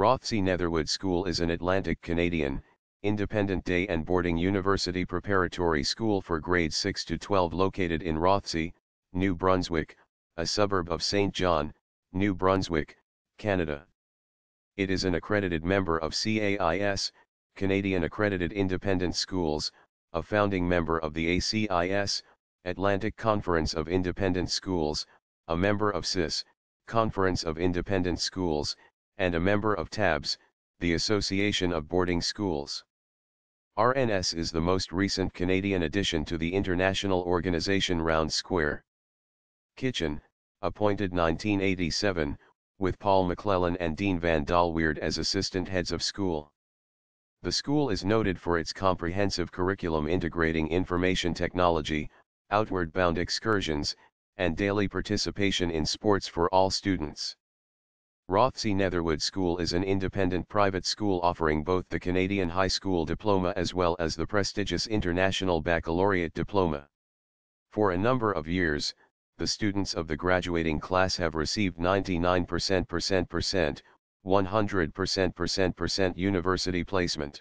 Rothsey Netherwood School is an Atlantic Canadian, independent day and boarding university preparatory school for grades 6 to 12 located in Rothsey, New Brunswick, a suburb of St. John, New Brunswick, Canada. It is an accredited member of CAIS, Canadian Accredited Independent Schools, a founding member of the ACIS, Atlantic Conference of Independent Schools, a member of CIS, Conference of Independent Schools, and a member of TABS, the Association of Boarding Schools. RNS is the most recent Canadian addition to the international organization Round Square. Kitchen, appointed 1987, with Paul McClellan and Dean Van Dalweird as assistant heads of school. The school is noted for its comprehensive curriculum integrating information technology, outward bound excursions, and daily participation in sports for all students. Rothsey Netherwood School is an independent private school offering both the Canadian High School Diploma as well as the prestigious International Baccalaureate Diploma. For a number of years, the students of the graduating class have received 99% percent percent percent 100% percent percent university placement.